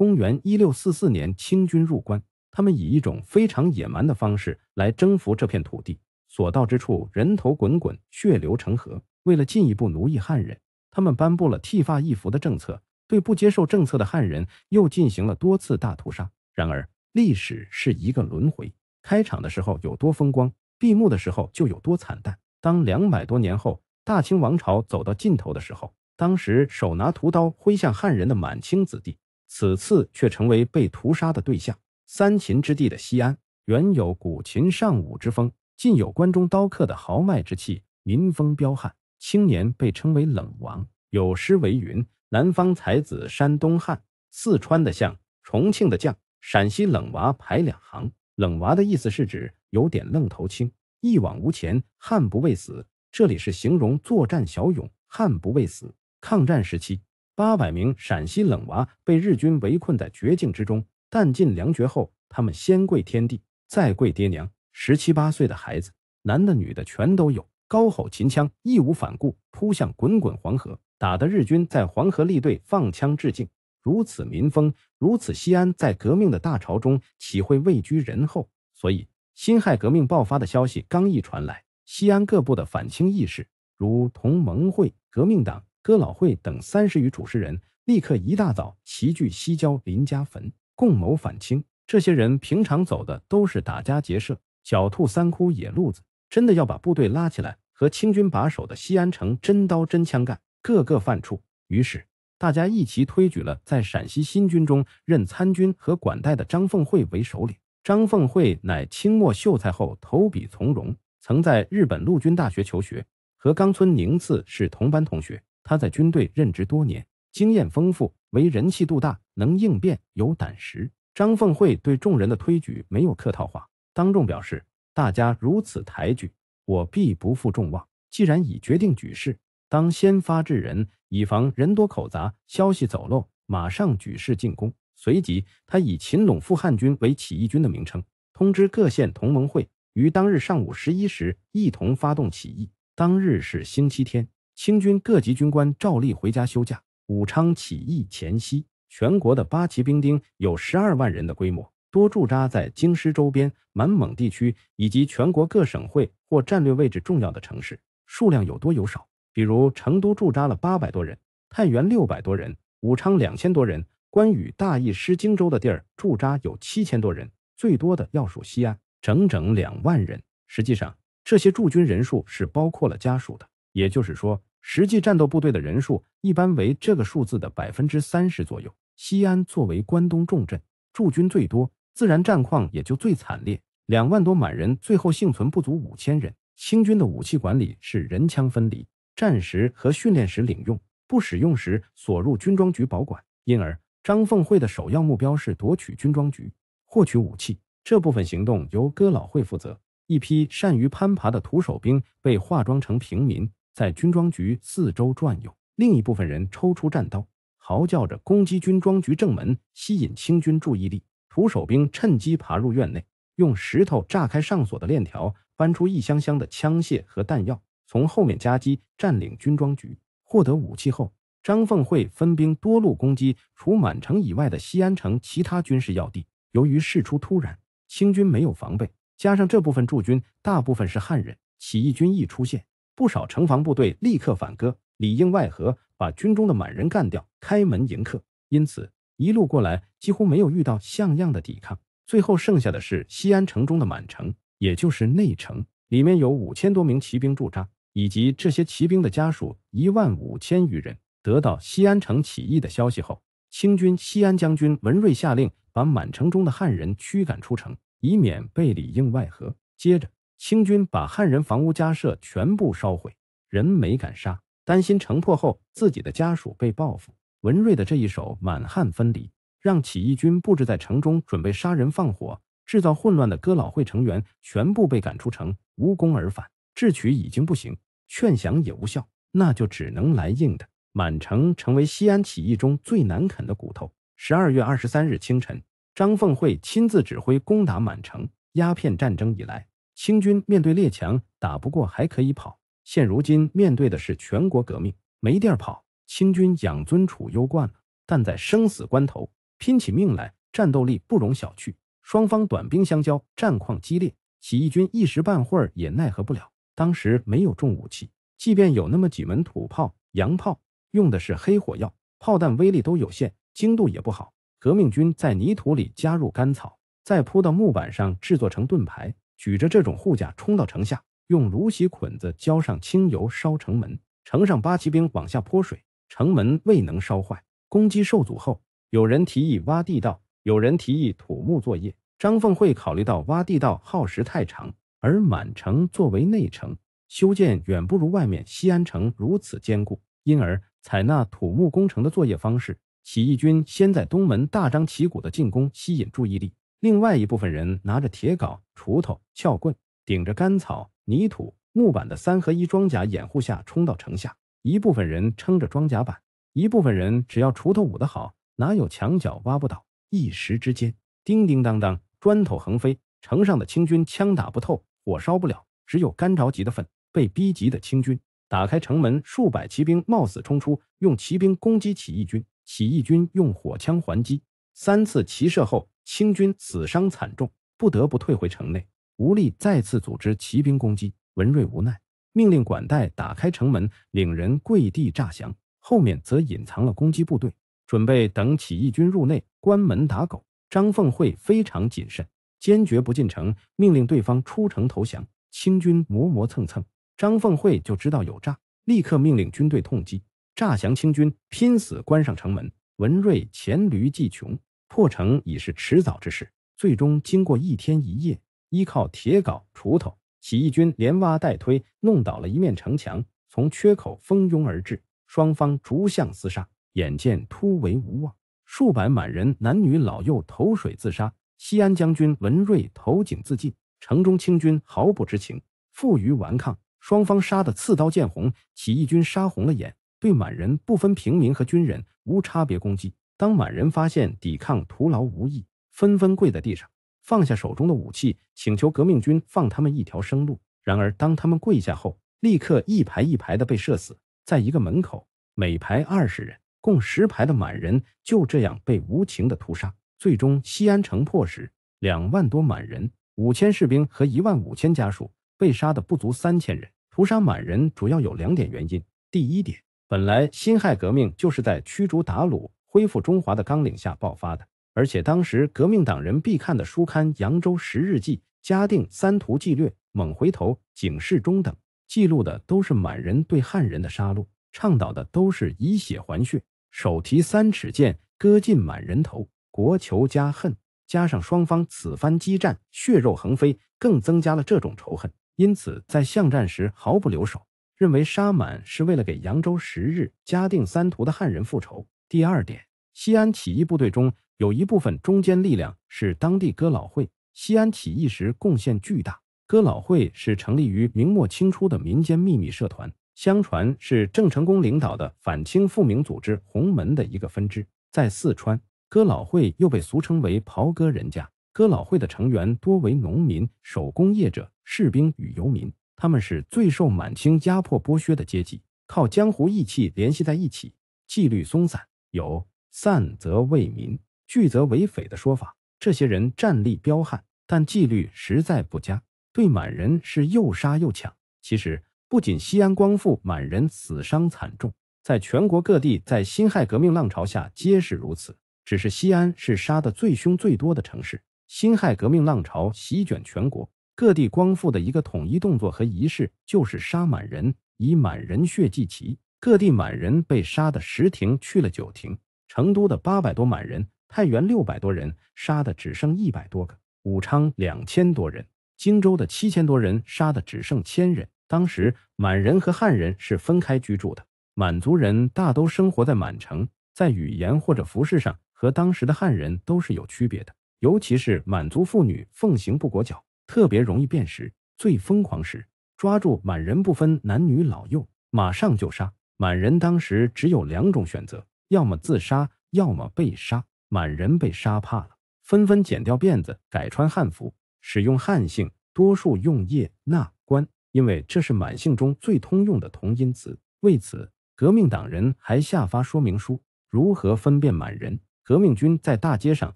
公元一六四四年，清军入关，他们以一种非常野蛮的方式来征服这片土地，所到之处人头滚滚，血流成河。为了进一步奴役汉人，他们颁布了剃发易服的政策，对不接受政策的汉人又进行了多次大屠杀。然而，历史是一个轮回，开场的时候有多风光，闭幕的时候就有多惨淡。当两百多年后，大清王朝走到尽头的时候，当时手拿屠刀挥向汉人的满清子弟。此次却成为被屠杀的对象。三秦之地的西安，原有古秦尚武之风，尽有关中刀客的豪迈之气，民风彪悍。青年被称为冷王，有诗为云：“南方才子山东汉，四川的相，重庆的将，陕西冷娃排两行。”冷娃的意思是指有点愣头青，一往无前，悍不畏死。这里是形容作战骁勇，悍不畏死。抗战时期。八百名陕西冷娃被日军围困在绝境之中，弹尽粮绝后，他们先跪天地，再跪爹娘。十七八岁的孩子，男的女的全都有，高吼秦腔，义无反顾，扑向滚滚黄河，打得日军在黄河立队放枪致敬。如此民风，如此西安，在革命的大潮中，岂会位居人后？所以，辛亥革命爆发的消息刚一传来，西安各部的反清义士，如同盟会、革命党。哥老会等三十余主持人，立刻一大早齐聚西郊林家坟，共谋反清。这些人平常走的都是打家劫舍、狡兔三窟野路子，真的要把部队拉起来，和清军把守的西安城真刀真枪干，个个犯怵。于是，大家一起推举了在陕西新军中任参军和管带的张凤会为首领。张凤会乃清末秀才后投笔从戎，曾在日本陆军大学求学，和冈村宁次是同班同学。他在军队任职多年，经验丰富，为人气度大，能应变，有胆识。张凤会对众人的推举没有客套话，当众表示：“大家如此抬举，我必不负众望。既然已决定举事，当先发制人，以防人多口杂，消息走漏。马上举事进攻。”随即，他以秦陇复汉军为起义军的名称，通知各县同盟会于当日上午十一时一同发动起义。当日是星期天。清军各级军官照例回家休假。武昌起义前夕，全国的八旗兵丁有十二万人的规模，多驻扎在京师周边、满蒙地区以及全国各省会或战略位置重要的城市，数量有多有少。比如成都驻扎了八百多人，太原六百多人，武昌两千多人，关羽大意失荆州的地儿驻扎有七千多人，最多的要数西安，整整两万人。实际上，这些驻军人数是包括了家属的，也就是说。实际战斗部队的人数一般为这个数字的百分之三十左右。西安作为关东重镇，驻军最多，自然战况也就最惨烈。两万多满人最后幸存不足五千人。清军的武器管理是人枪分离，战时和训练时领用，不使用时锁入军装局保管。因而，张凤会的首要目标是夺取军装局，获取武器。这部分行动由哥老会负责。一批善于攀爬的徒手兵被化妆成平民。在军装局四周转悠，另一部分人抽出战刀，嚎叫着攻击军装局正门，吸引清军注意力。徒手兵趁机爬入院内，用石头炸开上锁的链条，搬出一箱箱的枪械和弹药，从后面夹击，占领军装局。获得武器后，张凤会分兵多路攻击除满城以外的西安城其他军事要地。由于事出突然，清军没有防备，加上这部分驻军大部分是汉人，起义军一出现。不少城防部队立刻反戈，里应外合，把军中的满人干掉，开门迎客。因此，一路过来几乎没有遇到像样的抵抗。最后剩下的是西安城中的满城，也就是内城，里面有五千多名骑兵驻扎，以及这些骑兵的家属一万五千余人。得到西安城起义的消息后，清军西安将军文瑞下令把满城中的汉人驱赶出城，以免被里应外合。接着。清军把汉人房屋家舍全部烧毁，人没敢杀，担心城破后自己的家属被报复。文瑞的这一手满汉分离，让起义军布置在城中准备杀人放火，制造混乱的哥老会成员全部被赶出城，无功而返。智取已经不行，劝降也无效，那就只能来硬的。满城成为西安起义中最难啃的骨头。十二月二十三日清晨，张凤会亲自指挥攻打满城。鸦片战争以来。清军面对列强打不过还可以跑，现如今面对的是全国革命，没地儿跑。清军养尊处优惯了，但在生死关头拼起命来，战斗力不容小觑。双方短兵相交，战况激烈，起义军一时半会儿也奈何不了。当时没有重武器，即便有那么几门土炮、洋炮，用的是黑火药，炮弹威力都有限，精度也不好。革命军在泥土里加入干草，再铺到木板上，制作成盾牌。举着这种护甲冲到城下，用芦席捆子浇上清油烧城门，城上八旗兵往下泼水，城门未能烧坏。攻击受阻后，有人提议挖地道，有人提议土木作业。张凤会考虑到挖地道耗时太长，而满城作为内城修建远不如外面西安城如此坚固，因而采纳土木工程的作业方式。起义军先在东门大张旗鼓的进攻，吸引注意力。另外一部分人拿着铁镐、锄头、撬棍，顶着干草、泥土、木板的三合一装甲掩护下冲到城下；一部分人撑着装甲板，一部分人只要锄头舞得好，哪有墙角挖不倒？一时之间，叮叮当当，砖头横飞，城上的清军枪打不透，火烧不了，只有干着急的份。被逼急的清军打开城门，数百骑兵冒死冲出，用骑兵攻击起义军，起义军用火枪还击。三次骑射后。清军死伤惨重，不得不退回城内，无力再次组织骑兵攻击。文瑞无奈，命令管带打开城门，领人跪地诈降。后面则隐藏了攻击部队，准备等起义军入内关门打狗。张凤会非常谨慎，坚决不进城，命令对方出城投降。清军磨磨蹭蹭，张凤会就知道有诈，立刻命令军队痛击，诈降清军拼死关上城门。文瑞黔驴技穷。破城已是迟早之事。最终，经过一天一夜，依靠铁镐、锄头，起义军连挖带推，弄倒了一面城墙，从缺口蜂拥而至。双方逐项厮杀，眼见突围无望，数百满人男女老幼投水自杀。西安将军文瑞投井自尽。城中清军毫不知情，负隅顽抗。双方杀得刺刀见红，起义军杀红了眼，对满人不分平民和军人，无差别攻击。当满人发现抵抗徒劳无益，纷纷跪在地上，放下手中的武器，请求革命军放他们一条生路。然而，当他们跪下后，立刻一排一排的被射死。在一个门口，每排二十人，共十排的满人就这样被无情的屠杀。最终，西安城破时，两万多满人、五千士兵和一万五千家属被杀的不足三千人。屠杀满人主要有两点原因：第一点，本来辛亥革命就是在驱逐鞑虏。恢复中华的纲领下爆发的，而且当时革命党人必看的书刊《扬州十日记》《嘉定三屠纪略》《猛回头》《警世钟》等，记录的都是满人对汉人的杀戮，倡导的都是以血还血，手提三尺剑，割尽满人头，国仇家恨。加上双方此番激战，血肉横飞，更增加了这种仇恨，因此在巷战时毫不留手，认为杀满是为了给扬州十日、嘉定三屠的汉人复仇。第二点，西安起义部队中有一部分中坚力量是当地哥老会。西安起义时贡献巨大。哥老会是成立于明末清初的民间秘密社团，相传是郑成功领导的反清复明组织红门的一个分支。在四川，哥老会又被俗称为袍哥人家。哥老会的成员多为农民、手工业者、士兵与游民，他们是最受满清压迫剥削的阶级，靠江湖义气联系在一起，纪律松散。有散则为民，聚则为匪的说法。这些人战力彪悍，但纪律实在不佳，对满人是又杀又抢。其实，不仅西安光复，满人死伤惨重，在全国各地，在辛亥革命浪潮下皆是如此。只是西安是杀的最凶、最多的城市。辛亥革命浪潮席卷全国，各地光复的一个统一动作和仪式，就是杀满人，以满人血祭旗。各地满人被杀的十亭去了九亭，成都的八百多满人，太原六百多人，杀的只剩一百多个；武昌两千多人，荆州的七千多人，杀的只剩千人。当时满人和汉人是分开居住的，满族人大都生活在满城，在语言或者服饰上和当时的汉人都是有区别的，尤其是满族妇女奉行不裹脚，特别容易辨识。最疯狂时，抓住满人不分男女老幼，马上就杀。满人当时只有两种选择，要么自杀，要么被杀。满人被杀怕了，纷纷剪掉辫子，改穿汉服，使用汉姓，多数用叶、那、关，因为这是满姓中最通用的同音词。为此，革命党人还下发说明书，如何分辨满人。革命军在大街上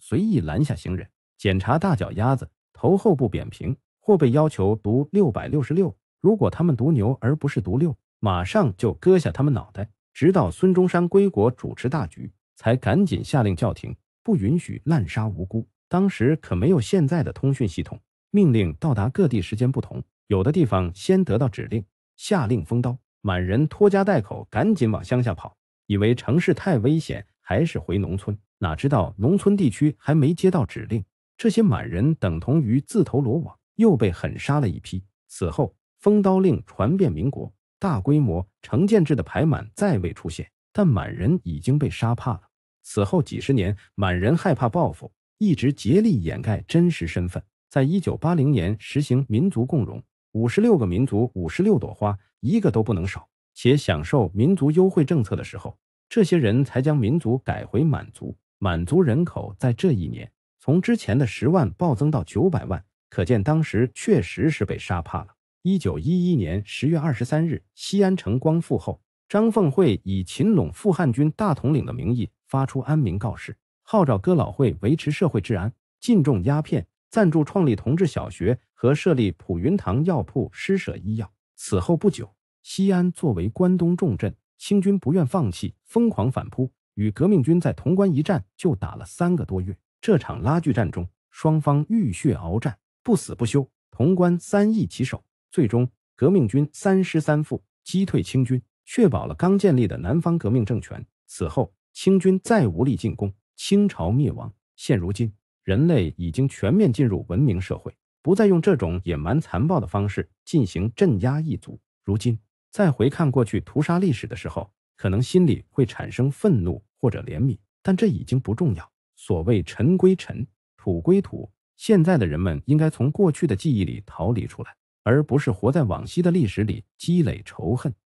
随意拦下行人，检查大脚丫子，头后部扁平，或被要求读六百六十六。如果他们读牛而不是读六。马上就割下他们脑袋，直到孙中山归国主持大局，才赶紧下令叫停，不允许滥杀无辜。当时可没有现在的通讯系统，命令到达各地时间不同，有的地方先得到指令，下令封刀，满人拖家带口赶紧往乡下跑，以为城市太危险，还是回农村。哪知道农村地区还没接到指令，这些满人等同于自投罗网，又被狠杀了一批。此后，封刀令传遍民国。大规模成建制的排满再未出现，但满人已经被杀怕了。此后几十年，满人害怕报复，一直竭力掩盖真实身份。在一九八零年实行民族共荣，五十六个民族，五十六朵花，一个都不能少，且享受民族优惠政策的时候，这些人才将民族改回满族。满族人口在这一年从之前的十万暴增到九百万，可见当时确实是被杀怕了。一九一一年十月二十三日，西安城光复后，张凤会以秦陇复汉军大统领的名义发出安民告示，号召哥老会维持社会治安，禁种鸦片，赞助创立同志小学和设立普云堂药铺，施舍医药。此后不久，西安作为关东重镇，清军不愿放弃，疯狂反扑，与革命军在潼关一战就打了三个多月。这场拉锯战中，双方浴血鏖战，不死不休，潼关三易其手。最终，革命军三师三副击退清军，确保了刚建立的南方革命政权。此后，清军再无力进攻，清朝灭亡。现如今，人类已经全面进入文明社会，不再用这种野蛮残暴的方式进行镇压异族。如今再回看过去屠杀历史的时候，可能心里会产生愤怒或者怜悯，但这已经不重要。所谓尘归尘，土归土，现在的人们应该从过去的记忆里逃离出来。而不是活在往昔的历史里积累仇恨。